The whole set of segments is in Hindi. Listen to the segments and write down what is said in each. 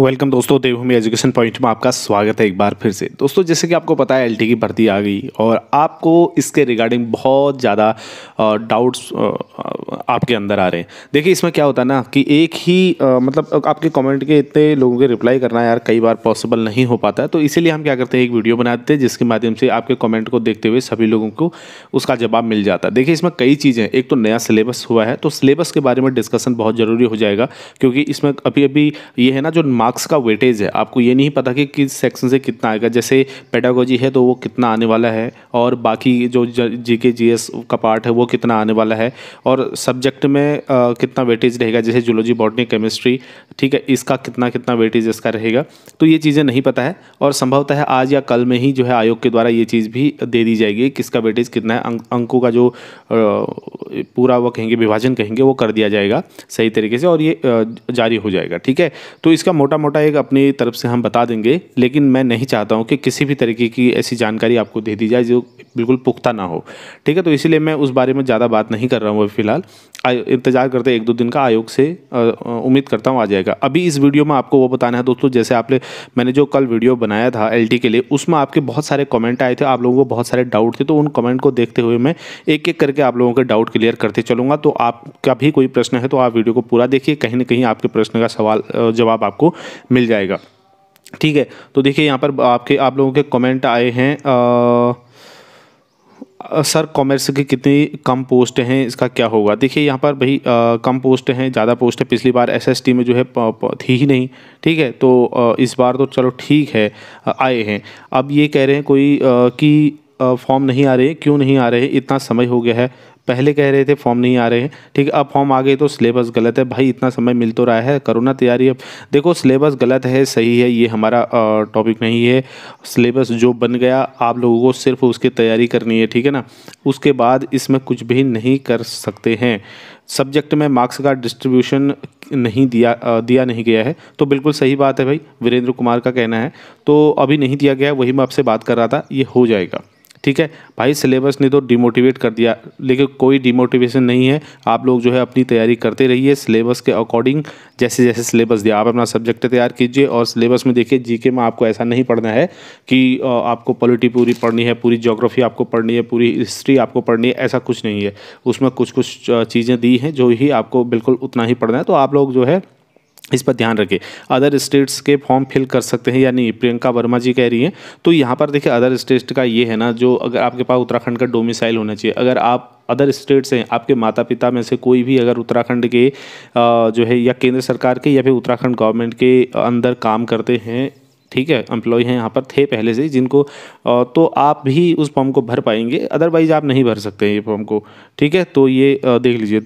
वेलकम दोस्तों देवभूमि एजुकेशन पॉइंट में आपका स्वागत है एक बार फिर से दोस्तों जैसे कि आपको पता है एलटी की भर्ती आ गई और आपको इसके रिगार्डिंग बहुत ज़्यादा डाउट्स आपके अंदर आ रहे हैं देखिए इसमें क्या होता है ना कि एक ही आ, मतलब आपके कमेंट के इतने लोगों के रिप्लाई करना यार कई बार पॉसिबल नहीं हो पाता है तो इसीलिए हम क्या करते हैं एक वीडियो बनाते हैं जिसके माध्यम से आपके कॉमेंट को देखते हुए सभी लोगों को उसका जवाब मिल जाता है देखिए इसमें कई चीज़ें एक तो नया सिलेबस हुआ है तो सिलेबस के बारे में डिस्कसन बहुत ज़रूरी हो जाएगा क्योंकि इसमें अभी अभी ये है ना जो मार्क्स का वेटेज है आपको ये नहीं पता कि किस सेक्शन से कितना आएगा जैसे पेडागोजी है तो वो कितना आने वाला है और बाकी जो जी के जी एस का पार्ट है वो कितना आने वाला है और सब्जेक्ट में आ, कितना वेटेज रहेगा जैसे जूलॉजी बॉटनी केमिस्ट्री ठीक है इसका कितना कितना वेटेज इसका रहेगा तो ये चीज़ें नहीं पता है और संभवतः आज या कल में ही जो है आयोग के द्वारा ये चीज़ भी दे दी जाएगी किसका वेटेज कितना है अंकों का जो पूरा वो कहेंगे विभाजन कहेंगे वो कर दिया जाएगा सही तरीके से और ये जारी हो जाएगा ठीक है तो इसका मोटा मोटा मोटा एक अपनी तरफ से हम बता देंगे लेकिन मैं नहीं चाहता हूँ कि किसी भी तरीके की ऐसी जानकारी आपको दे दी जाए जो बिल्कुल पुख्ता ना हो ठीक है तो इसीलिए मैं उस बारे में ज़्यादा बात नहीं कर रहा हूँ अभी फिलहाल इंतजार करते एक दो दिन का आयोग से उम्मीद करता हूँ आ जाएगा अभी इस वीडियो में आपको वो बताना है दोस्तों जैसे आपने मैंने जो कल वीडियो बनाया था एल के लिए उसमें आपके बहुत सारे कॉमेंट आए थे आप लोगों को बहुत सारे डाउट थे तो उन कमेंट को देखते हुए मैं एक एक करके आप लोगों के डाउट क्लियर करते चलूँगा तो आपका भी कोई प्रश्न है तो आप वीडियो को पूरा देखिए कहीं ना कहीं आपके प्रश्न का सवाल जवाब आपको मिल जाएगा ठीक है तो देखिए यहाँ पर आपके आप लोगों के कमेंट आए हैं आ, सर कॉमर्स की कितनी कम पोस्ट हैं इसका क्या होगा देखिए यहाँ पर भाई आ, कम पोस्ट हैं ज़्यादा पोस्ट है पिछली बार एसएसटी में जो है प, प, थी ही नहीं ठीक है तो आ, इस बार तो चलो ठीक है आए हैं अब ये कह रहे हैं कोई आ, कि फॉर्म नहीं आ रहे क्यों नहीं आ रहे इतना समय हो गया है पहले कह रहे थे फॉर्म नहीं आ रहे हैं ठीक अब फॉर्म आ गए तो सिलेबस गलत है भाई इतना समय मिल तो रहा है करो ना तैयारी अब देखो सिलेबस गलत है सही है ये हमारा टॉपिक नहीं है सिलेबस जो बन गया आप लोगों को सिर्फ उसकी तैयारी करनी है ठीक है ना उसके बाद इसमें कुछ भी नहीं कर सकते हैं सब्जेक्ट में मार्क्स का डिस्ट्रीब्यूशन नहीं दिया दिया नहीं गया है तो बिल्कुल सही बात है भाई वीरेंद्र कुमार का कहना है तो अभी नहीं दिया गया वही मैं आपसे बात कर रहा था ये हो जाएगा ठीक है भाई सिलेबस ने तो डिमोटिवेट कर दिया लेकिन कोई डिमोटिवेशन नहीं है आप लोग जो है अपनी तैयारी करते रहिए सिलेबस के अकॉर्डिंग जैसे जैसे सिलेबस दिया आप अपना सब्जेक्ट तैयार कीजिए और सिलेबस में देखिए जीके में आपको ऐसा नहीं पढ़ना है कि आपको पॉलिटी पूरी पढ़नी है पूरी जोग्राफी आपको पढ़नी है पूरी हिस्ट्री आपको पढ़नी है ऐसा कुछ नहीं है उसमें कुछ कुछ चीज़ें दी हैं जो ही आपको बिल्कुल उतना ही पढ़ना है तो आप लोग जो है इस पर ध्यान रखें अदर स्टेट्स के फॉर्म फिल कर सकते हैं या नहीं प्रियंका वर्मा जी कह रही हैं तो यहाँ पर देखिए अदर स्टेट का ये है ना जो अगर आपके पास उत्तराखंड का डोमिसाइल होना चाहिए अगर आप अदर स्टेट्स हैं आपके माता पिता में से कोई भी अगर उत्तराखंड के जो है या केंद्र सरकार के या फिर उत्तराखंड गवर्नमेंट के अंदर काम करते हैं ठीक है एम्प्लॉय हैं यहाँ पर थे पहले से जिनको तो आप भी उस फॉर्म को भर पाएंगे अदरवाइज़ आप नहीं भर सकते ये फॉर्म को ठीक है तो ये देख लीजिए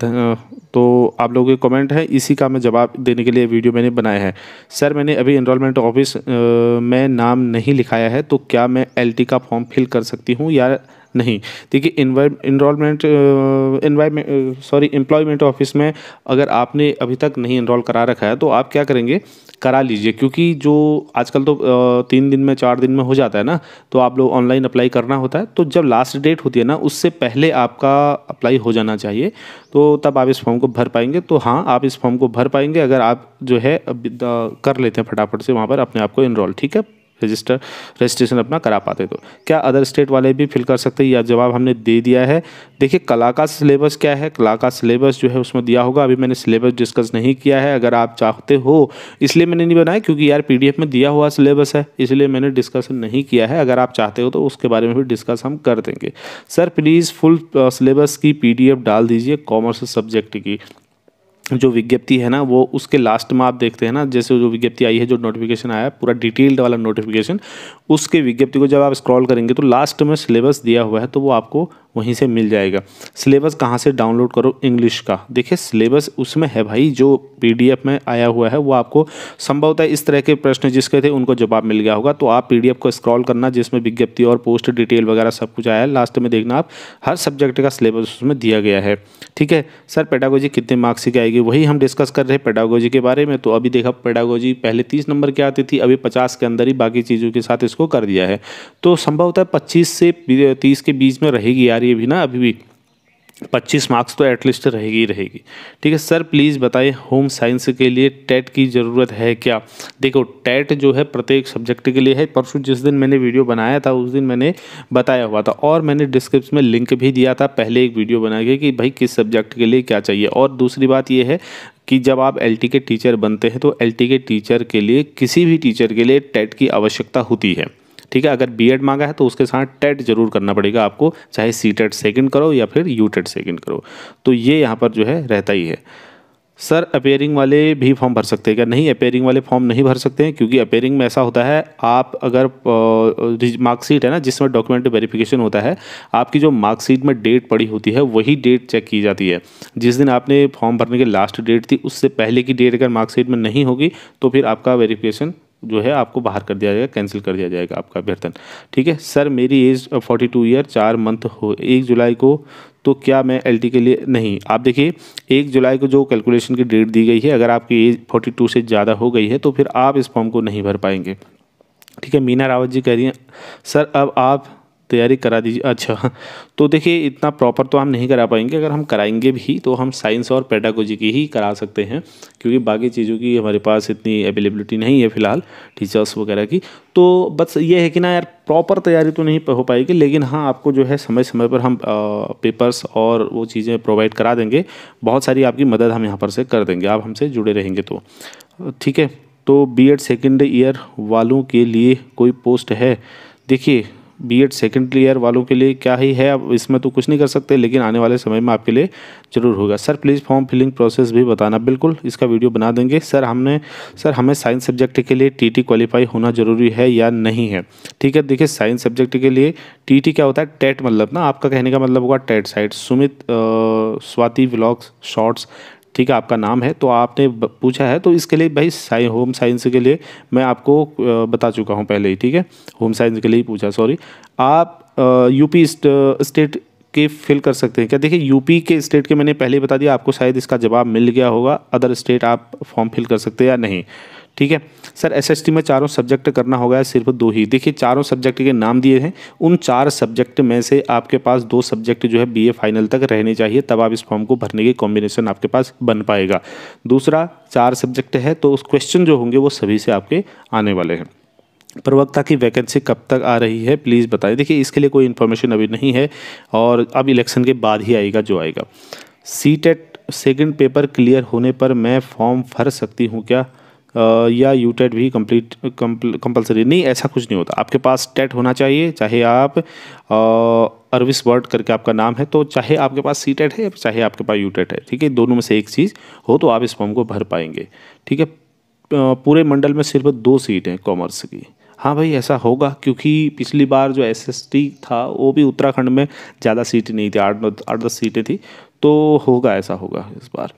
तो आप लोगों के कमेंट है इसी का मैं जवाब देने के लिए वीडियो मैंने बनाया है सर मैंने अभी इनरोलमेंट ऑफिस में नाम नहीं लिखाया है तो क्या मैं एल का फॉर्म फिल कर सकती हूँ या नहीं देखिए enrolment environment sorry employment office में अगर आपने अभी तक नहीं इनरोल करा रखा है तो आप क्या करेंगे करा लीजिए क्योंकि जो आजकल तो तीन दिन में चार दिन में हो जाता है ना तो आप लोग ऑनलाइन अप्लाई करना होता है तो जब लास्ट डेट होती है ना उससे पहले आपका अप्लाई हो जाना चाहिए तो तब आप इस फॉर्म को भर पाएंगे तो हाँ आप इस फॉर्म को भर पाएंगे अगर आप जो है कर लेते हैं फटाफट से वहाँ पर अपने आप को इनरोल ठीक है रजिस्टर रजिस्ट्रेशन अपना करा पाते तो क्या अदर स्टेट वाले भी फिल कर सकते हैं या जवाब हमने दे दिया है देखिए कला का सिलेबस क्या है कला का सिलेबस जो है उसमें दिया होगा अभी मैंने सिलेबस डिस्कस नहीं किया है अगर आप चाहते हो इसलिए मैंने नहीं बनाया क्योंकि यार पी में दिया हुआ सिलेबस है इसलिए मैंने डिस्कस नहीं किया है अगर आप चाहते हो तो उसके बारे में भी डिस्कस हम कर देंगे सर प्लीज़ फुल सिलेबस की पी डाल दीजिए कॉमर्स सब्जेक्ट की जो विज्ञप्ति है ना वो उसके लास्ट में आप देखते हैं ना जैसे जो विज्ञप्ति आई है जो नोटिफिकेशन आया पूरा डिटेल्ड वाला नोटिफिकेशन उसके विज्ञप्ति को जब आप स्क्रॉल करेंगे तो लास्ट में सिलेबस दिया हुआ है तो वो आपको वहीं से मिल जाएगा सिलेबस कहाँ से डाउनलोड करो इंग्लिश का देखिए सिलेबस उसमें है भाई जो पीडीएफ में आया हुआ है वो आपको संभवतः इस तरह के प्रश्न जिसके थे उनको जवाब मिल गया होगा तो आप पीडीएफ को स्क्रॉल करना जिसमें विज्ञप्ति और पोस्ट डिटेल वगैरह सब कुछ आया है लास्ट में देखना आप हर सब्जेक्ट का सिलेबस उसमें दिया गया है ठीक है सर पेडागोजी कितने मार्क्स की आएगी वही हम डिस्कस कर रहे हैं पेडागोजी के बारे में तो अभी देखा पेडागोजी पहले तीस नंबर की आती थी अभी पचास के अंदर ही बाकी चीज़ों के साथ इसको कर दिया है तो संभवतः पच्चीस से तीस के बीच में रहेगी यार रही है भी ना अभी भी पच्चीस मार्क्स तो एटलीस्ट रहेगी ही रहेगी ठीक है सर प्लीज़ बताइए होम साइंस के लिए टेट की ज़रूरत है क्या देखो टेट जो है प्रत्येक सब्जेक्ट के लिए है परसों जिस दिन मैंने वीडियो बनाया था उस दिन मैंने बताया हुआ था और मैंने डिस्क्रिप्शन में लिंक भी दिया था पहले एक वीडियो बना के कि भाई किस सब्जेक्ट के लिए क्या चाहिए और दूसरी बात यह है कि जब आप एल के टीचर बनते हैं तो एल के टीचर के लिए किसी भी टीचर के लिए टेट की आवश्यकता होती है ठीक है अगर बीएड मांगा है तो उसके साथ टेट जरूर करना पड़ेगा आपको चाहे सी टेट सेकेंड करो या फिर यू टेट सेकेंड करो तो ये यहाँ पर जो है रहता ही है सर अपेयरिंग वाले भी फॉर्म भर सकते हैं क्या नहीं अपेयरिंग वाले फॉर्म नहीं भर सकते हैं क्योंकि अपेयरिंग में ऐसा होता है आप अगर मार्कशीट है ना जिसमें डॉक्यूमेंट वेरिफिकेशन होता है आपकी जो मार्कशीट में डेट पड़ी होती है वही डेट चेक की जाती है जिस दिन आपने फॉर्म भरने की लास्ट डेट थी उससे पहले की डेट अगर मार्कशीट में नहीं होगी तो फिर आपका वेरीफिकेशन जो है आपको बाहर कर दिया जाएगा कैंसिल कर दिया जाएगा आपका अभ्यर्थन ठीक है सर मेरी एज फोर्टी टू ईयर चार मंथ हो एक जुलाई को तो क्या मैं एल के लिए नहीं आप देखिए एक जुलाई को जो कैलकुलेशन की डेट दी गई है अगर आपकी एज फोर्टी टू से ज़्यादा हो गई है तो फिर आप इस फॉर्म को नहीं भर पाएंगे ठीक है मीना रावत जी कह रही हैं सर अब आप तैयारी करा दीजिए अच्छा तो देखिए इतना प्रॉपर तो हम नहीं करा पाएंगे अगर हम कराएंगे भी तो हम साइंस और पेडागोजी की ही करा सकते हैं क्योंकि बाकी चीज़ों की हमारे पास इतनी अवेलेबिलिटी नहीं है फ़िलहाल टीचर्स वगैरह की तो बस ये है कि ना यार प्रॉपर तैयारी तो नहीं हो पाएगी लेकिन हाँ आपको जो है समय समय पर हम पेपर्स और वो चीज़ें प्रोवाइड करा देंगे बहुत सारी आपकी मदद हम यहाँ पर से कर देंगे आप हमसे जुड़े रहेंगे तो ठीक है तो बीएड सेकंड ईयर वालों के लिए कोई पोस्ट है देखिए बी एड सेकेंड ईयर वालों के लिए क्या ही है अब इसमें तो कुछ नहीं कर सकते लेकिन आने वाले समय में आपके लिए ज़रूर होगा sir please form filling process भी बताना बिल्कुल इसका वीडियो बना देंगे सर हमने सर हमें साइंस सब्जेक्ट के लिए टी टी क्वालिफाई होना ज़रूरी है या नहीं है ठीक है देखिए साइंस सब्जेक्ट के लिए टी टी क्या होता है टेट e मतलब ना आपका कहने का मतलब होगा TET site e Sumit Swati blogs shorts ठीक है आपका नाम है तो आपने पूछा है तो इसके लिए भाई साइ होम साइंस के लिए मैं आपको बता चुका हूँ पहले ही ठीक है होम साइंस के लिए ही पूछा सॉरी आप यूपी स्टेट के फिल कर सकते हैं क्या देखिए यूपी के स्टेट के मैंने पहले ही बता दिया आपको शायद इसका जवाब मिल गया होगा अदर स्टेट आप फॉर्म फिल कर सकते हैं या नहीं ठीक है सर एसएसटी में चारों सब्जेक्ट करना होगा सिर्फ दो ही देखिए चारों सब्जेक्ट के नाम दिए हैं उन चार सब्जेक्ट में से आपके पास दो सब्जेक्ट जो है बीए फाइनल तक रहने चाहिए तब आप इस फॉर्म को भरने के कॉम्बिनेशन आपके पास बन पाएगा दूसरा चार सब्जेक्ट है तो उस क्वेश्चन जो होंगे वो सभी से आपके आने वाले हैं प्रवक्ता की वैकेंसी कब तक आ रही है प्लीज़ बताएं देखिए इसके लिए कोई इन्फॉर्मेशन अभी नहीं है और अब इलेक्शन के बाद ही आएगा जो आएगा C TET second paper clear होने पर मैं फॉर्म भर सकती हूँ क्या या यू टेट e भी कंप्लीट कंपलसरी नहीं ऐसा कुछ नहीं होता आपके पास टेट e होना चाहिए चाहे आप अरविस वर्ड करके आपका नाम है तो चाहे आपके पास सी टेट e है चाहे आपके पास यू टेट है ठीक है दोनों में से एक चीज़ हो तो आप इस फॉर्म को भर पाएंगे ठीक है पूरे मंडल में सिर्फ दो सीट हैं कॉमर्स की हाँ भाई ऐसा होगा क्योंकि पिछली बार जो एसएसटी था वो भी उत्तराखंड में ज़्यादा सीटें नहीं थी आठ आठ दस सीटें थी तो होगा ऐसा होगा इस बार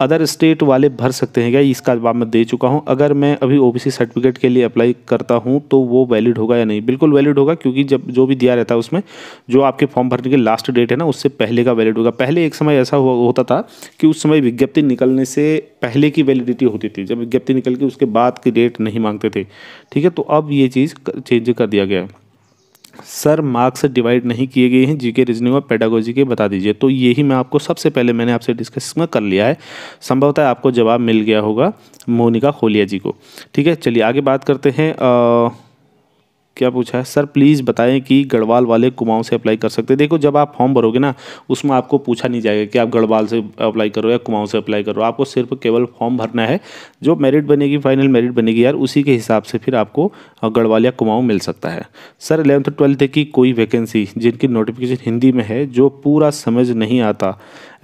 अदर स्टेट वाले भर सकते हैं क्या इसका जवाब मैं दे चुका हूँ अगर मैं अभी ओ सर्टिफिकेट के लिए अप्लाई करता हूँ तो वो वैलिड होगा या नहीं बिल्कुल वैलिड होगा क्योंकि जब जो भी दिया रहता है उसमें जो आपके फॉर्म भरने की लास्ट डेट है ना उससे पहले का वैलिड होगा पहले एक समय ऐसा हुआ होता था कि उस समय विज्ञप्ति निकलने से पहले की वैलिडिटी होती थी जब विज्ञप्ति निकल के उसके बाद की डेट नहीं मांगते थे ठीक है तो अब ये चीज़ चेंज कर दिया गया है सर मार्क्स डिवाइड नहीं किए गए हैं जीके रीजनिंग और पेडागोजी के बता दीजिए तो यही मैं आपको सबसे पहले मैंने आपसे डिस्कस में कर लिया है संभवतः आपको जवाब मिल गया होगा मोनिका खोलिया जी को ठीक है चलिए आगे बात करते हैं आ, क्या पूछा है सर प्लीज़ बताएं कि गढ़वाल वाले कुमाऊं से अप्लाई कर सकते हैं देखो जब आप फॉर्म भरोगे ना उसमें आपको पूछा नहीं जाएगा कि आप गढ़वाल से अप्लाई करो या कुमाऊं से अप्लाई करो आपको सिर्फ केवल फॉर्म भरना है जो मेरिट बनेगी फाइनल मेरिट बनेगी यार उसी के हिसाब से फिर आपको गढ़वाल या कुमाऊँ मिल सकता है सर इलेवंथ ट्वेल्थ की कोई वैकेंसी जिनकी नोटिफिकेशन हिंदी में है जो पूरा समझ नहीं आता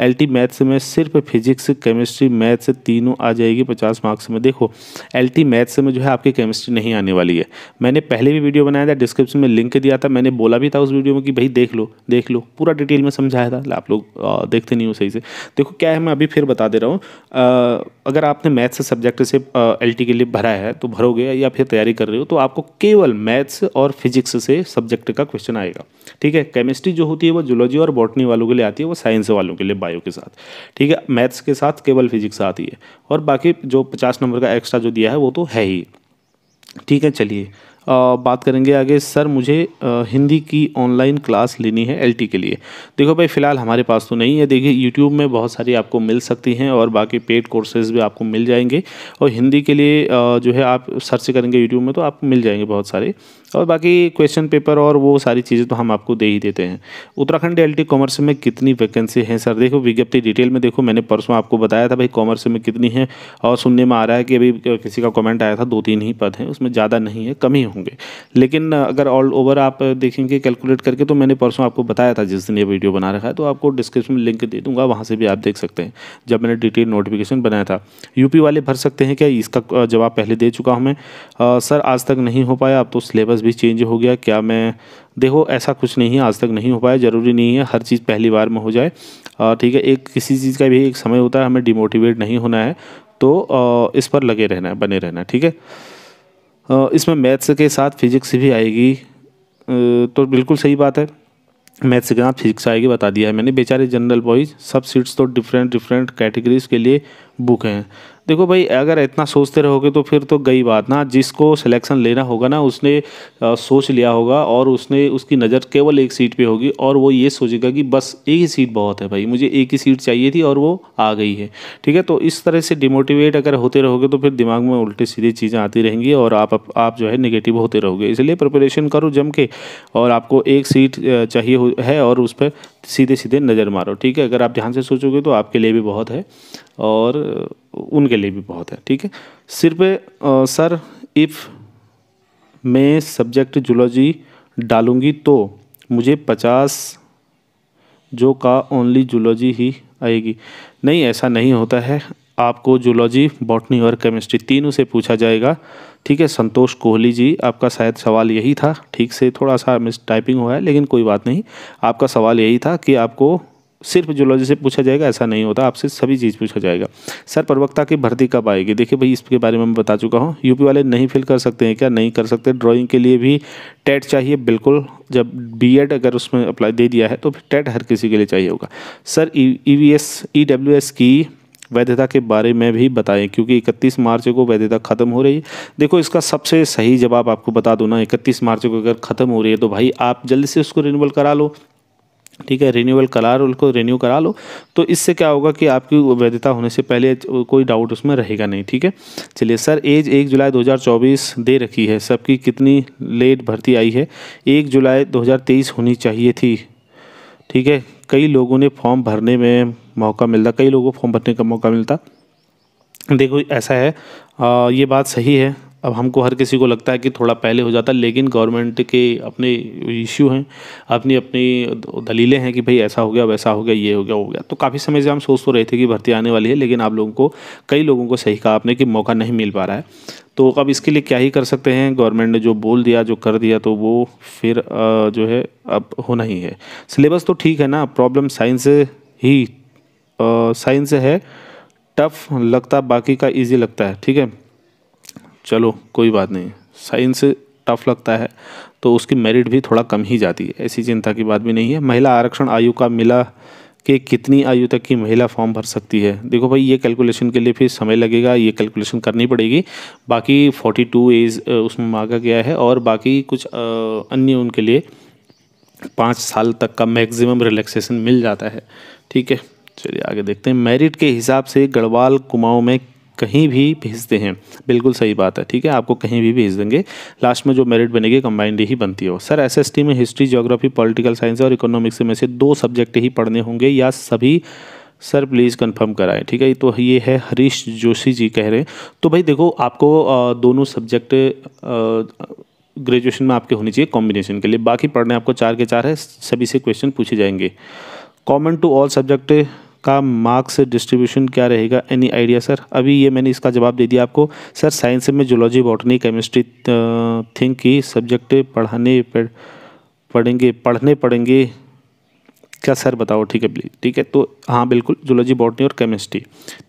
एल टी मैथ्स में सिर्फ फिजिक्स केमिस्ट्री मैथ्स तीनों आ जाएगी पचास मार्क्स में देखो एल टी मैथ्स में जो है आपकी केमिस्ट्री नहीं आने वाली है मैंने पहले भी वीडियो बनाया था डिस्क्रिप्शन में लिंक दिया था मैंने बोला भी था उस वीडियो में कि भाई देख लो देख लो पूरा डिटेल में समझाया था आप लोग देखते नहीं हो सही से देखो क्या है मैं अभी फिर बता दे रहा हूँ अगर आपने मैथ्स सब्जेक्ट से एल के लिए भरा है तो भरोगे या फिर तैयारी कर रहे हो तो आपको केवल मैथ्स और फिजिक्स से सब्जेक्ट का क्वेश्चन आएगा ठीक है केमिस्ट्री जो होती है वो जुलॉजी और बॉटनी वालों के लिए आती है वो साइंस वालों के लिए बायो बायो के साथ ठीक है मैथ्स के साथ केवल फिजिक्स आती है और बाकी जो पचास नंबर का एक्स्ट्रा जो दिया है वो तो है ही ठीक है चलिए बात करेंगे आगे सर मुझे आ, हिंदी की ऑनलाइन क्लास लेनी है एलटी के लिए देखो भाई फ़िलहाल हमारे पास तो नहीं है देखिए यूट्यूब में बहुत सारी आपको मिल सकती हैं और बाकी पेड कोर्सेज भी आपको मिल जाएंगे और हिंदी के लिए आ, जो है आप सर्च करेंगे यूट्यूब में तो आपको मिल जाएंगे बहुत सारे और बाकी क्वेश्चन पेपर और वो सारी चीज़ें तो हम आपको दे ही देते हैं उत्तराखंड एल कॉमर्स में कितनी वैकेंसी है सर देखो विज्ञप्ति डिटेल में देखो मैंने परसों आपको बताया था भाई कॉमर्स में कितनी है और सुनने में आ रहा है कि अभी किसी का कमेंट आया था दो तीन ही पद हैं उसमें ज़्यादा नहीं है कम ही होंगे लेकिन अगर ऑल ओवर आप देखेंगे कैलकुलेट करके तो मैंने परसों आपको बताया था जिस दिन ये वीडियो बना रखा है तो आपको डिस्क्रिप्शन में लिंक दे दूंगा वहाँ से भी आप देख सकते हैं जब मैंने डिटेल नोटिफिकेशन बनाया था यूपी वाले भर सकते हैं क्या इसका जवाब पहले दे चुका हूँ मैं सर आज तक नहीं हो पाया आप तो सिलेबस भी चेंज हो गया क्या मैं देखो ऐसा कुछ नहीं है आज तक नहीं हो पाया ज़रूरी नहीं है हर चीज़ पहली बार में हो जाए ठीक है एक किसी चीज़ का भी एक समय होता है हमें डिमोटिवेट नहीं होना है तो इस पर लगे रहना है बने रहना है ठीक है इसमें मैथ्स के साथ फिजिक्स भी आएगी तो बिल्कुल सही बात है मैथ्स के साथ फिजिक्स आएगी बता दिया है मैंने बेचारे जनरल बॉयज़ सब सीट्स तो डिफरेंट डिफरेंट कैटेगरीज के लिए बुक हैं देखो भाई अगर इतना सोचते रहोगे तो फिर तो गई बात ना जिसको सिलेक्शन लेना होगा ना उसने आ, सोच लिया होगा और उसने उसकी नज़र केवल एक सीट पे होगी और वो ये सोचेगा कि बस एक ही सीट बहुत है भाई मुझे एक ही सीट चाहिए थी और वो आ गई है ठीक है तो इस तरह से डिमोटिवेट अगर होते रहोगे तो फिर दिमाग में उल्टी सीधे चीज़ें आती रहेंगी और आप आप जो है निगेटिव होते रहोगे इसलिए प्रिपरेशन करो जम के और आपको एक सीट चाहिए है और उस पर सीधे सीधे नज़र मारो ठीक है अगर आप ध्यान से सोचोगे तो आपके लिए भी बहुत है और उनके लिए भी बहुत है ठीक है सिर्फ सर इफ़ मैं सब्जेक्ट जूलॉजी डालूँगी तो मुझे पचास जो का ओनली जुलॉजी ही आएगी नहीं ऐसा नहीं होता है आपको जूलॉजी बॉटनी और केमिस्ट्री तीनों से पूछा जाएगा ठीक है संतोष कोहली जी आपका शायद सवाल यही था ठीक से थोड़ा सा मिस टाइपिंग हुआ है लेकिन कोई बात नहीं आपका सवाल यही था कि आपको सिर्फ जूलॉजी से पूछा जाएगा ऐसा नहीं होता आपसे सभी चीज़ पूछा जाएगा सर प्रवक्ता की भर्ती कब आएगी देखिए भाई इसके बारे में मैं बता चुका हूँ यूपी वाले नहीं फिल कर सकते हैं क्या नहीं कर सकते ड्राइंग के लिए भी टेट चाहिए बिल्कुल जब बीएड अगर उसमें अप्लाई दे दिया है तो फिर टेट हर किसी के लिए चाहिए होगा sir E V S E W S की वैधता के बारे में भी बताएं क्योंकि इकतीस मार्च को वैधता ख़त्म हो रही है देखो इसका सबसे सही जवाब आपको बता दो ना इकतीस मार्च को अगर ख़त्म हो रही है तो भाई आप जल्दी से उसको रिन्यूअल करा लो ठीक है रिन्यूअल करा लो उनको रिन्यू करा लो तो इससे क्या होगा कि आपकी वैधता होने से पहले कोई डाउट उसमें रहेगा नहीं ठीक है चलिए सर एज एक जुलाई 2024 दे रखी है सबकी कितनी लेट भर्ती आई है एक जुलाई 2023 होनी चाहिए थी ठीक है कई लोगों ने फॉर्म भरने में मौका मिलता कई लोगों को फॉर्म भरने का मौका मिलता देखो ऐसा है आ, ये बात सही है अब हमको हर किसी को लगता है कि थोड़ा पहले हो जाता लेकिन गवर्नमेंट के अपने इश्यू हैं अपनी अपनी दलीलें हैं कि भाई ऐसा हो गया वैसा हो गया ये हो गया हो गया तो काफ़ी समय से हम सोच तो रहे थे कि भर्ती आने वाली है लेकिन आप लोगों को कई लोगों को सही कहा आपने कि मौका नहीं मिल पा रहा है तो अब इसके लिए क्या ही कर सकते हैं गवर्नमेंट ने जो बोल दिया जो कर दिया तो वो फिर जो है अब होना ही है सिलेबस तो ठीक है ना प्रॉब्लम साइंस ही साइंस है टफ लगता बाकी का ईजी लगता है ठीक है चलो कोई बात नहीं साइंस टफ लगता है तो उसकी मेरिट भी थोड़ा कम ही जाती है ऐसी चिंता की बात भी नहीं है महिला आरक्षण आयु का मिला कि कितनी आयु तक की महिला फॉर्म भर सकती है देखो भाई ये कैलकुलेशन के लिए फिर समय लगेगा ये कैलकुलेशन करनी पड़ेगी बाकी फोर्टी टू एज उसमें मांगा गया है और बाकी कुछ अन्य उनके लिए पाँच साल तक का मैक्सिमम रिलैक्सेशन मिल जाता है ठीक है चलिए आगे देखते हैं मेरिट के हिसाब से गढ़वाल कुमाऊं में कहीं भी भेजते हैं बिल्कुल सही बात है ठीक है आपको कहीं भी भेज देंगे लास्ट में जो मेरिट बनेगी कंबाइंड ही बनती हो सर एसएसटी में हिस्ट्री ज्योग्राफी पॉलिटिकल साइंस और इकोनॉमिक्स में से दो सब्जेक्ट ही पढ़ने होंगे या सभी सर प्लीज़ कंफर्म कराएं ठीक है तो ये है हरीश जोशी जी कह रहे हैं तो भाई देखो आपको दोनों सब्जेक्ट ग्रेजुएशन में आपके होनी चाहिए कॉम्बिनेशन के लिए बाकी पढ़ने आपको चार के चार है सभी से क्वेश्चन पूछे जाएंगे कॉमन टू ऑल सब्जेक्ट का मार्क्स डिस्ट्रीब्यूशन क्या रहेगा एनी आइडिया सर अभी ये मैंने इसका जवाब दे दिया आपको सर साइंस में जोलॉजी बॉटनी केमिस्ट्री थिंक की सब्जेक्ट पढ़ाने पढ़ेंगे पढ़ने पढ़ेंगे क्या सर बताओ ठीक है प्लीज़ ठीक है तो हाँ बिल्कुल जूलॉजी बॉटनी और केमिस्ट्री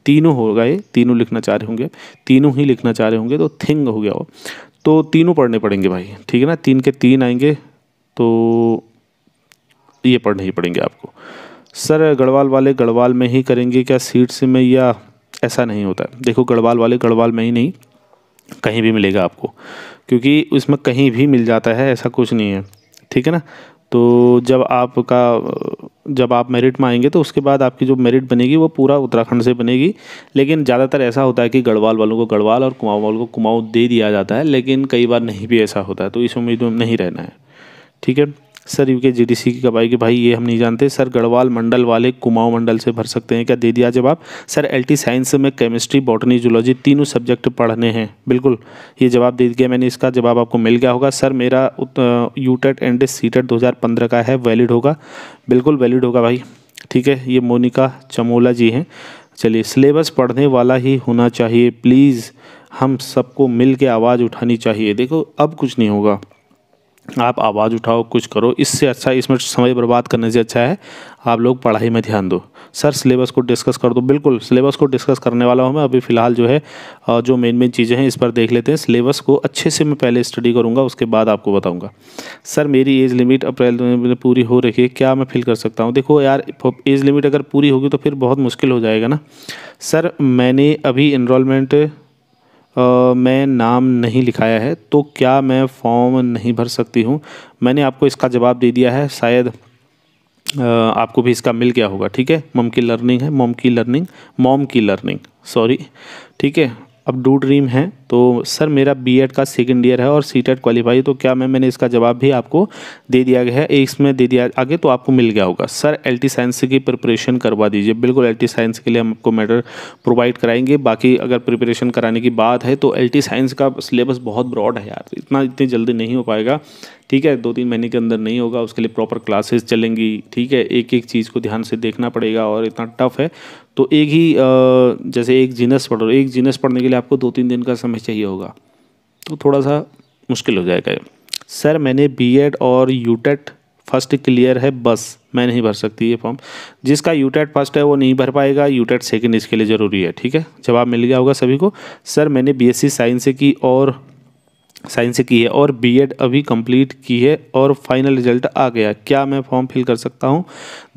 तीनों हो गए तीनों लिखना चाह रहे होंगे तीनों ही लिखना चाह रहे होंगे तो थिंग हो गया वो तो तीनों पढ़ने पड़ेंगे भाई ठीक है ना तीन के तीन आएंगे तो ये पढ़ने ही पड़ेंगे आपको सर गढ़वाल वाले गढ़वाल में ही करेंगे क्या सीट्स में या ऐसा नहीं होता है देखो गढ़वाल वाले गढ़वाल में ही नहीं कहीं भी मिलेगा आपको क्योंकि उसमें कहीं भी मिल जाता है ऐसा कुछ नहीं है ठीक है ना तो जब आपका जब आप मेरिट में आएंगे तो उसके बाद आपकी जो मेरिट बनेगी वो पूरा उत्तराखंड से बनेगी लेकिन ज़्यादातर ऐसा होता है कि गढ़वाल वालों को गढ़वाल और कुमाऊँ वालों को कुमाऊँ दे दिया जाता है लेकिन कई बार नहीं भी ऐसा होता है तो इस उम्मीद में नहीं रहना है ठीक है सर यूके जीडीसी की कब आएगी भाई ये हम नहीं जानते सर गढ़वाल मंडल वाले कुमाऊं मंडल से भर सकते हैं क्या दे दिया जवाब सर एलटी साइंस में केमिस्ट्री बॉटनी जूलॉजी तीनों सब्जेक्ट पढ़ने हैं बिल्कुल ये जवाब दे दिया मैंने इसका जवाब आपको मिल गया होगा सर मेरा यूटेट एंड सीटेट दो का है वैलिड होगा बिल्कुल वैलिड होगा भाई ठीक है ये मोनिका चमोला जी हैं चलिए सिलेबस पढ़ने वाला ही होना चाहिए प्लीज़ हम सबको मिल के आवाज़ उठानी चाहिए देखो अब कुछ नहीं होगा आप आवाज़ उठाओ कुछ करो इससे अच्छा इसमें समय बर्बाद करने से अच्छा है आप लोग पढ़ाई में ध्यान दो सर सिलेबस को डिस्कस कर दो बिल्कुल सिलेबस को डिस्कस करने वाला हूँ मैं अभी फ़िलहाल जो है जो मेन मेन चीज़ें हैं इस पर देख लेते हैं सिलेबस को अच्छे से मैं पहले स्टडी करूँगा उसके बाद आपको बताऊँगा सर मेरी एज लिमिट अप्रैल में पूरी हो रही है क्या मैं फिल कर सकता हूँ देखो यार एज लिमिट अगर पूरी होगी तो फिर बहुत मुश्किल हो जाएगा ना सर मैंने अभी इनरोलमेंट मैं नाम नहीं लिखाया है तो क्या मैं फॉर्म नहीं भर सकती हूँ मैंने आपको इसका जवाब दे दिया है शायद आपको भी इसका मिल गया होगा ठीक है मॉम की लर्निंग है मोम की लर्निंग मोम की लर्निंग सॉरी ठीक है अब डू ड्रीम है तो सर मेरा बीएड का सेकेंड ईयर है और सी टेट क्वालिफाई तो क्या मैम मैंने इसका जवाब भी आपको दे दिया गया है इसमें दे दिया आगे तो आपको मिल गया होगा सर एल टी साइंस की प्रिपरेशन करवा दीजिए बिल्कुल एल टी साइंस के लिए हम आपको मैटर प्रोवाइड कराएंगे बाकी अगर प्रिपरेशन कराने की बात है तो एल टी साइंस का सिलेबस बहुत ब्रॉड है यार इतना इतनी जल्दी नहीं हो पाएगा ठीक है दो तीन महीने के अंदर नहीं होगा उसके लिए प्रॉपर क्लासेस चलेंगी ठीक है एक एक चीज़ को ध्यान से देखना पड़ेगा और इतना टफ है तो एक ही जैसे एक जीनस पढ़ो एक जीनस पढ़ने के लिए आपको दो तीन दिन का समय चाहिए होगा तो थोड़ा सा मुश्किल हो जाएगा सर मैंने बीएड और यूटेट फर्स्ट क्लियर है बस मैं नहीं भर सकती ये फॉर्म जिसका यूटेट फर्स्ट है वो नहीं भर पाएगा यूटेट सेकंड इसके लिए ज़रूरी है ठीक है जवाब मिल गया होगा सभी को सर मैंने बीएससी साइंस से की और साइंस से की है और बीएड अभी कंप्लीट की है और फाइनल रिजल्ट आ गया क्या मैं फॉर्म फिल कर सकता हूँ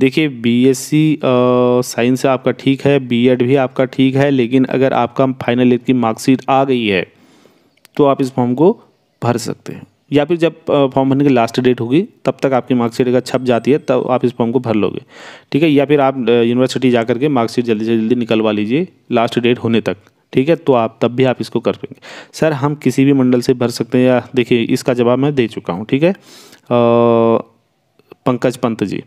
देखिए बीएससी साइंस से आपका ठीक है बीएड भी आपका ठीक है लेकिन अगर आपका फाइनल ईयर की मार्कशीट आ गई है तो आप इस फॉर्म को भर सकते हैं या फिर जब फॉर्म भरने की लास्ट डेट होगी तब तक आपकी मार्कशीट अगर छप जाती है तब आप इस फॉर्म को भर लोगे ठीक है या फिर आप यूनिवर्सिटी जा करके मार्कशीट जल्दी से जल्दी निकलवा लीजिए लास्ट डेट होने तक ठीक है तो आप तब भी आप इसको कर पेंगे सर हम किसी भी मंडल से भर सकते हैं या देखिए इसका जवाब मैं दे चुका हूँ ठीक है पंकज पंत जी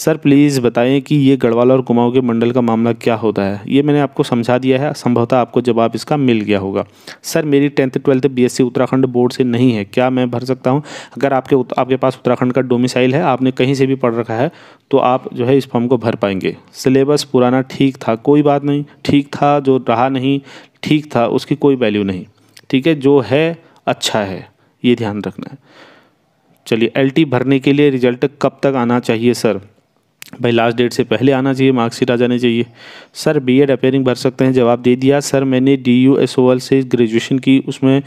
सर प्लीज़ बताएं कि ये गढ़वाल और कुमाऊं के मंडल का मामला क्या होता है ये मैंने आपको समझा दिया है संभवतः आपको जवाब इसका मिल गया होगा सर मेरी tenth twelfth BSc Uttarakhand board से नहीं है क्या मैं भर सकता हूँ अगर आपके आपके पास उत्तराखंड का डोमिसाइल है आपने कहीं से भी पढ़ रखा है तो आप जो है इस फॉर्म को भर पाएंगे सिलेबस पुराना ठीक था कोई बात नहीं ठीक था जो रहा नहीं ठीक था उसकी कोई वैल्यू नहीं ठीक है जो है अच्छा है ये ध्यान रखना है चलिए एलटी भरने के लिए रिजल्ट कब तक आना चाहिए सर भाई लास्ट डेट से पहले आना चाहिए मार्कशीट आ जानी चाहिए सर बीएड अपेयरिंग भर सकते हैं जवाब दे दिया सर मैंने D U S O L से ग्रेजुएशन की उसमें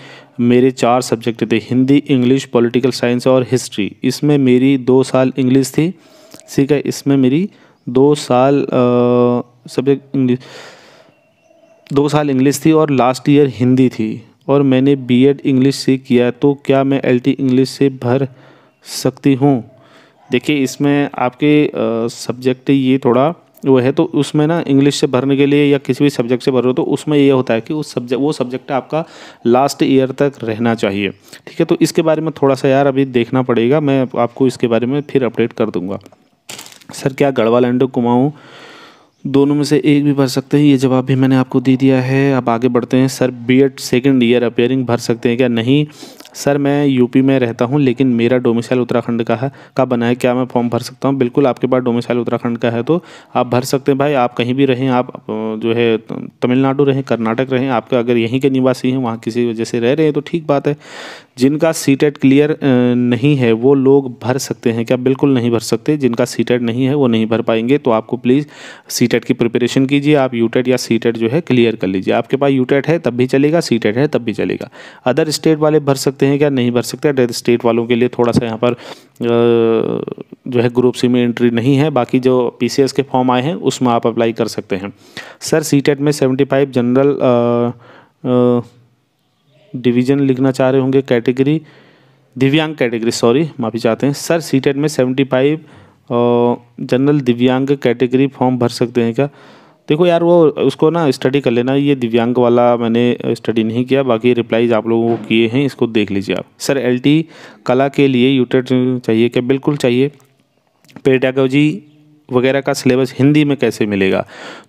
मेरे चार सब्जेक्ट थे हिंदी इंग्लिश पॉलिटिकल साइंस और हिस्ट्री इसमें मेरी दो साल इंग्लिश थी ठीक है इसमें मेरी दो साल सब्जेक्ट इंग्लिश दो साल इंग्लिश थी और लास्ट ईयर हिंदी थी और मैंने एड इंग्लिश से किया तो क्या मैं टी इंग्लिश से भर सकती हूँ देखिए इसमें आपके सब्जेक्ट ये थोड़ा वो है तो उसमें ना इंग्लिश से भरने के लिए या किसी भी सब्जेक्ट से भर रहे हो तो उसमें ये होता है कि उस सब्जेक्ट वो सब्जेक्ट आपका लास्ट ईयर तक रहना चाहिए ठीक है तो इसके बारे में थोड़ा सा यार अभी देखना पड़ेगा मैं आपको इसके बारे में फिर अपडेट कर दूंगा सर क्या गढ़वा लैंडो कुमाऊँ दोनों में से एक भी भर सकते हैं ये जवाब भी मैंने आपको दे दिया है अब आगे बढ़ते हैं sir B Ed second year appearing भर सकते हैं क्या नहीं सर मैं यूपी में रहता हूँ लेकिन मेरा डोमिसाइल उत्तराखंड का है का बना है क्या मैं फॉर्म भर सकता हूँ बिल्कुल आपके पास डोमिसाइल उत्तराखंड का है तो आप भर सकते हैं भाई आप कहीं भी रहें आप जो है तमिलनाडु रहें कर्नाटक रहें आपका अगर यहीं के निवासी हैं वहाँ किसी वजह से रह रहे हैं तो ठीक बात है जिनका सीटेट क्लियर नहीं है वो लोग भर सकते हैं क्या बिल्कुल नहीं भर सकते जिनका सी नहीं है वो नहीं भर पाएंगे तो आपको प्लीज़ सीटेट की प्रिपरेशन कीजिए आप यू या सीटेट जो है क्लियर कर लीजिए आपके पास यू है तब भी चलेगा सी है तब भी चलेगा अदर स्टेट वाले भर सकते सकते हैं क्या नहीं भर सकते डेथ स्टेट वालों के लिए थोड़ा सा यहाँ पर जो है ग्रुप सी में एंट्री नहीं है बाकी जो पी के फॉर्म आए हैं उसमें आप अप्लाई कर सकते हैं सर सी e में सेवेंटी फाइव जनरल डिवीज़न लिखना चाह रहे होंगे कैटेगरी दिव्यांग कैटेगरी सॉरी माफ़ी चाहते हैं सर सी e में सेवेंटी फाइव जनरल दिव्यांग कैटेगरी फॉर्म भर सकते हैं क्या देखो यार वो उसको ना स्टडी कर लेना ये दिव्यांग वाला मैंने स्टडी नहीं किया बाकी रिप्लाईज आप लोगों को किए हैं इसको देख लीजिए आप सर एलटी कला के लिए यूटेट e चाहिए क्या बिल्कुल चाहिए पेडागोजी वगैरह का सिलेबस हिंदी में कैसे मिलेगा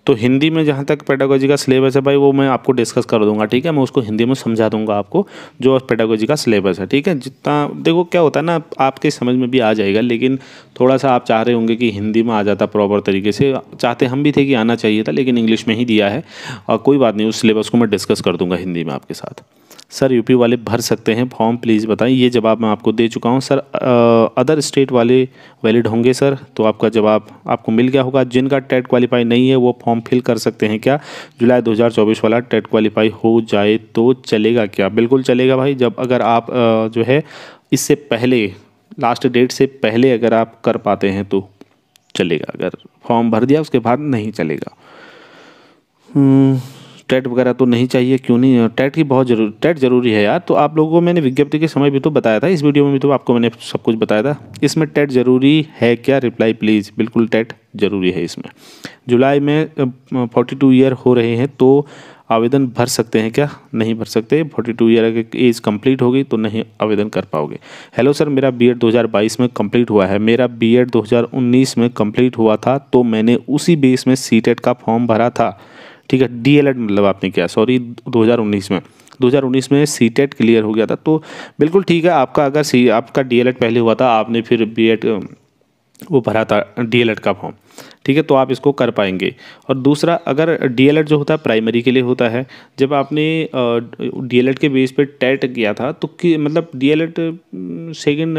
तो हिंदी में जहाँ तक पेडागोजी का सिलेबस है भाई वो मैं आपको डिस्कस कर दूंगा ठीक है मैं उसको हिंदी में समझा दूंगा आपको जो पेडागोजी का सिलेबस है ठीक है जितना देखो क्या होता है ना आपके समझ में भी आ जाएगा लेकिन थोड़ा सा आप चाह रहे होंगे कि हिंदी में आ जाता प्रॉपर तरीके से चाहते हम भी थे कि आना चाहिए था लेकिन इंग्लिश में ही दिया है और कोई बात नहीं उस सिलेबस को मैं डिस्कस कर दूँगा हिंदी में आपके साथ सर यूपी वाले भर सकते हैं फॉर्म प्लीज़ बताएं ये जवाब मैं आपको दे चुका हूँ सर आ, अदर स्टेट वाले वैलिड होंगे सर तो आपका जवाब आपको मिल गया होगा जिनका टेट क्वालिफाई नहीं है वो फॉर्म फिल कर सकते हैं क्या जुलाई 2024 वाला टेट क्वालिफाई हो जाए तो चलेगा क्या बिल्कुल चलेगा भाई जब अगर आप आ, जो है इससे पहले लास्ट डेट से पहले अगर आप कर पाते हैं तो चलेगा अगर फॉर्म भर दिया उसके बाद नहीं चलेगा हम्म, टेट वगैरह तो नहीं चाहिए क्यों नहीं टेट की बहुत जरूरी टेट ज़रूरी है यार तो आप लोगों को मैंने विज्ञप्ति के समय भी तो बताया था इस वीडियो में भी तो आपको मैंने सब कुछ बताया था इसमें टेट ज़रूरी है क्या रिप्लाई प्लीज़ बिल्कुल टेट ज़रूरी है इसमें जुलाई में फोर्टी टू ईयर हो रहे हैं तो आवेदन भर सकते हैं क्या नहीं भर सकते 42 ईयर एज कंप्लीट होगी तो नहीं आवेदन कर पाओगे हेलो सर मेरा बीएड 2022 में कंप्लीट हुआ है मेरा बीएड 2019 में कंप्लीट हुआ था तो मैंने उसी बेस में सीटेट का फॉर्म भरा था ठीक है डी मतलब आपने किया सॉरी 2019 में 2019 में सी टेट क्लियर हो गया था तो बिल्कुल ठीक है आपका अगर सी आपका डीएलएड पहले हुआ था आपने फिर बी वो भरा था डीएलएड का फॉर्म ठीक है तो आप इसको कर पाएंगे और दूसरा अगर डीएलएड जो होता है प्राइमरी के लिए होता है जब आपने डीएलएड के बेस पे टेट e किया था तो कि मतलब एड सेकंड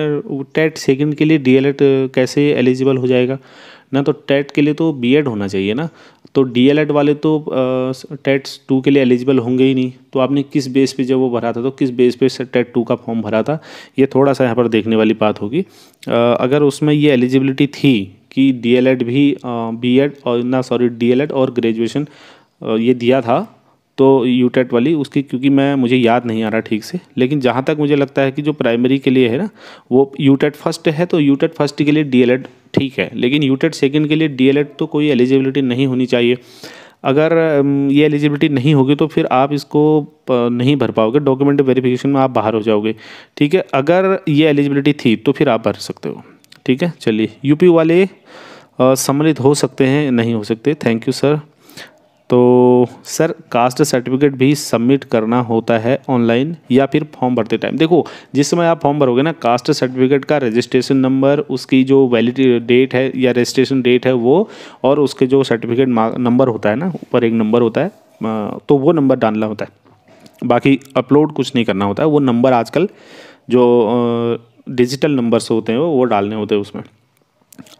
टेट सेकंड के लिए डी कैसे एलिजिबल हो जाएगा ना तो टेट e के लिए तो बीएड होना चाहिए ना तो एड वाले तो टेट्स टू के लिए एलिजिबल होंगे ही नहीं तो आपने किस बेस पे जब वो भरा था तो किस बेस पे टेट टू का फॉर्म भरा था ये थोड़ा सा यहाँ पर देखने वाली बात होगी अगर उसमें ये एलिजिबिलिटी थी कि एड भी बीएड और ना सॉरी एड और ग्रेजुएशन ये दिया था तो यूटेट e वाली उसकी क्योंकि मैं मुझे याद नहीं आ रहा ठीक से लेकिन जहाँ तक मुझे लगता है कि जो प्राइमरी के लिए है ना वो यूटेट फर्स्ट e है तो यूटेट फर्स्ट e के लिए डीएलएड ठीक है लेकिन यूटेट सेकंड के लिए डीएलएड तो कोई एलिजिबिलिटी नहीं होनी चाहिए अगर ये एलिजिबिलिटी नहीं होगी तो फिर आप इसको नहीं भर पाओगे डॉक्यूमेंट वेरिफिकेशन में आप बाहर हो जाओगे ठीक है अगर ये एलिजिबिलिटी थी तो फिर आप भर सकते हो ठीक है चलिए यूपी वाले सम्मिलित हो सकते हैं नहीं हो सकते थैंक यू सर तो सर कास्ट सर्टिफिकेट भी सबमिट करना होता है ऑनलाइन या फिर फॉर्म भरते टाइम देखो जिस समय आप फॉर्म भरोगे ना कास्ट सर्टिफिकेट का रजिस्ट्रेशन नंबर उसकी जो वैलिडी डेट है या रजिस्ट्रेशन डेट है वो और उसके जो सर्टिफिकेट नंबर होता है ना ऊपर एक नंबर होता है तो वो नंबर डालना होता है बाकी अपलोड कुछ नहीं करना होता है वो नंबर आजकल जो डिजिटल नंबर्स होते हैं वो डालने होते हैं उसमें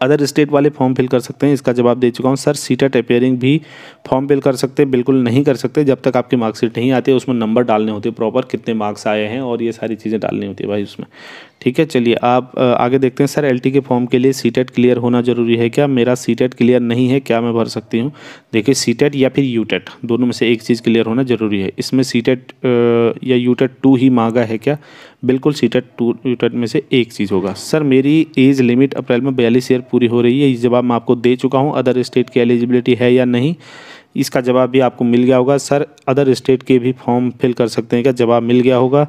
अदर स्टेट वाले फॉर्म फिल कर सकते हैं इसका जवाब दे चुका हूँ सर सीटेट अपेयरिंग भी फॉर्म फिल कर सकते हैं बिल्कुल नहीं कर सकते जब तक आपकी मार्कशीट नहीं आती उसमें नंबर डालने होते प्रॉपर कितने मार्क्स आए हैं और ये सारी चीज़ें डालनी होती है भाई उसमें ठीक है चलिए आप आगे देखते हैं सर एलटी के फॉर्म के लिए सीटेट क्लियर होना जरूरी है क्या मेरा सीटेट क्लियर नहीं है क्या मैं भर सकती हूँ देखिए सीटेट या फिर यूटेट e दोनों में से एक चीज़ क्लियर होना जरूरी है इसमें सीटेट या यूटेट टू e ही मांगा है क्या बिल्कुल सीटेट टू यूटेट में से एक चीज़ होगा सर मेरी एज लिमिट अप्रैल में बयालीस ईयर पूरी हो रही है इस जवाब मैं आपको दे चुका हूँ अदर स्टेट की एलिजिबिलिटी है या नहीं इसका जवाब भी आपको मिल गया होगा सर अदर स्टेट के भी फॉर्म फिल कर सकते हैं क्या जवाब मिल गया होगा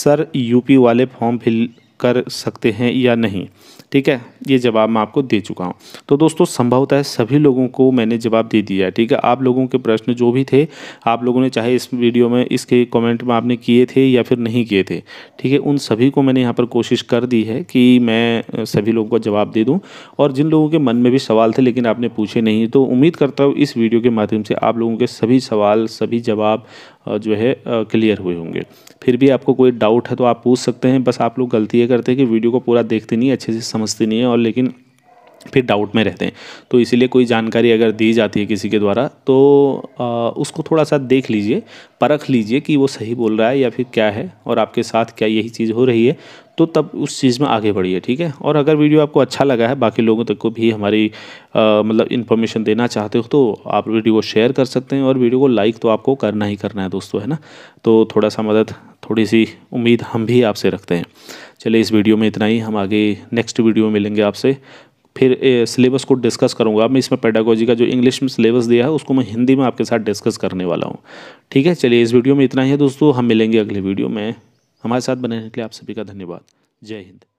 सर यूपी वाले फॉर्म फिल कर सकते हैं या नहीं ठीक है ये जवाब मैं आपको दे चुका हूँ तो दोस्तों संभवतः सभी लोगों को मैंने जवाब दे दिया है ठीक है आप लोगों के प्रश्न जो भी थे आप लोगों ने चाहे इस वीडियो में इसके कमेंट में आपने किए थे या फिर नहीं किए थे ठीक है उन सभी को मैंने यहाँ पर कोशिश कर दी है कि मैं सभी लोगों का जवाब दे दूँ और जिन लोगों के मन में भी सवाल थे लेकिन आपने पूछे नहीं तो उम्मीद करता हूँ इस वीडियो के माध्यम से आप लोगों के सभी सवाल सभी जवाब जो है क्लियर हुए होंगे फिर भी आपको कोई डाउट है तो आप पूछ सकते हैं बस आप लोग गलती ये करते हैं कि वीडियो को पूरा देखते नहीं अच्छे से समझते नहीं है और लेकिन फिर डाउट में रहते हैं तो इसीलिए कोई जानकारी अगर दी जाती है किसी के द्वारा तो आ, उसको थोड़ा सा देख लीजिए परख लीजिए कि वो सही बोल रहा है या फिर क्या है और आपके साथ क्या यही चीज़ हो रही है तो तब उस चीज़ में आगे बढ़िए ठीक है और अगर वीडियो आपको अच्छा लगा है बाकी लोगों तक को भी हमारी मतलब इन्फॉर्मेशन देना चाहते हो तो आप वीडियो को शेयर कर सकते हैं और वीडियो को लाइक तो आपको करना ही करना है दोस्तों है ना तो थोड़ा सा मदद थोड़ी सी उम्मीद हम भी आपसे रखते हैं चलिए इस वीडियो में इतना ही हम आगे नेक्स्ट वीडियो में मिलेंगे आपसे फिर सिलेबस को डिस्कस करूँगा मैं इसमें पेडागोजी का जो इंग्लिश में सिलेबस दिया है उसको मैं हिंदी में आपके साथ डिस्कस करने वाला हूँ ठीक है चलिए इस वीडियो में इतना ही है दोस्तों हम मिलेंगे अगले वीडियो में हमारे साथ बने रहने के लिए आप सभी का धन्यवाद जय हिंद